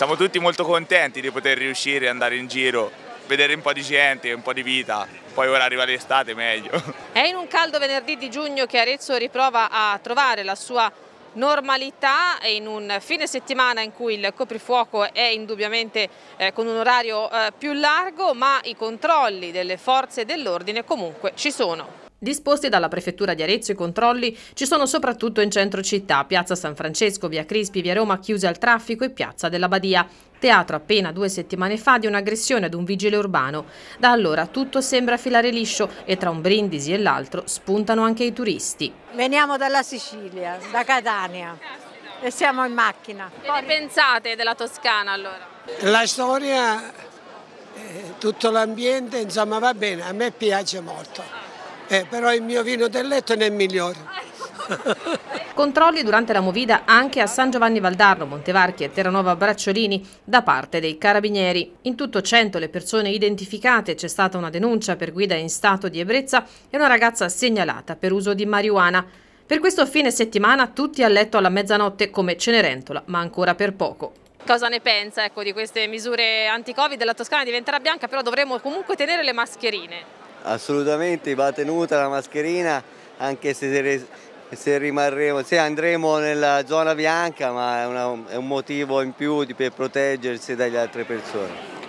Siamo tutti molto contenti di poter riuscire ad andare in giro, vedere un po' di gente, un po' di vita, poi ora arriva l'estate meglio. È in un caldo venerdì di giugno che Arezzo riprova a trovare la sua normalità in un fine settimana in cui il coprifuoco è indubbiamente eh, con un orario eh, più largo ma i controlli delle forze dell'ordine comunque ci sono. Disposti dalla Prefettura di Arezzo i controlli ci sono soprattutto in centro città, Piazza San Francesco, Via Crispi, Via Roma chiuse al traffico e Piazza della Badia, teatro appena due settimane fa di un'aggressione ad un vigile urbano. Da allora tutto sembra filare liscio e tra un brindisi e l'altro spuntano anche i turisti. Veniamo dalla Sicilia, da Catania e siamo in macchina. Che ne pensate della Toscana allora? La storia, eh, tutto l'ambiente, insomma va bene, a me piace molto eh, però il mio vino del Lettone è migliore. Controlli durante la movida anche a San Giovanni Valdarno, Montevarchi e Terranova Bracciolini da parte dei carabinieri. In tutto 100 le persone identificate, c'è stata una denuncia per guida in stato di ebbrezza e una ragazza segnalata per uso di marijuana. Per questo fine settimana tutti a letto alla mezzanotte come Cenerentola, ma ancora per poco. Cosa ne pensa ecco, di queste misure anti-Covid? La Toscana diventerà bianca, però dovremo comunque tenere le mascherine. Assolutamente va tenuta la mascherina anche se, se, rimarremo, se andremo nella zona bianca ma è, una, è un motivo in più per proteggersi dagli altre persone.